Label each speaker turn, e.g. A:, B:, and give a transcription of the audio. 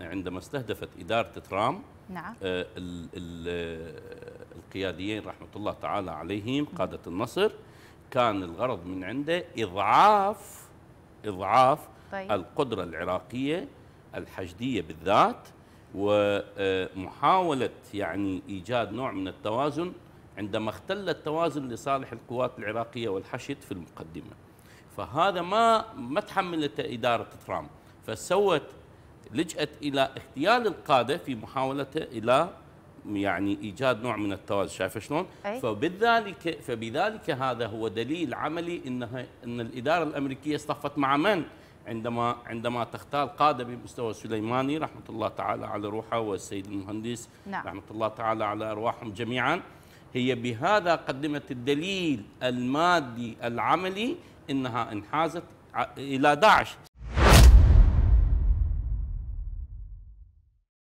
A: عندما استهدفت إدارة ترام نعم. آه، آه، القياديين رحمة الله تعالى عليهم قادة النصر كان الغرض من عنده إضعاف إضعاف طيب. القدرة العراقية الحشدية بالذات ومحاولة آه، يعني إيجاد نوع من التوازن عندما اختل التوازن لصالح القوات العراقية والحشد في المقدمة فهذا ما ما تحملته إدارة ترامب فسوت لجأت إلى اغتيال القادة في محاولة إلى يعني ايجاد نوع من التوازن شايفه شلون فبذلك فبذلك هذا هو دليل عملي انها ان الاداره الامريكيه اصطفت مع من عندما عندما تختار قاده بمستوى سليماني رحمه الله تعالى على روحه والسيد المهندس نعم. رحمه الله تعالى على ارواحهم جميعا هي بهذا قدمت الدليل المادي العملي انها انحازت الى داعش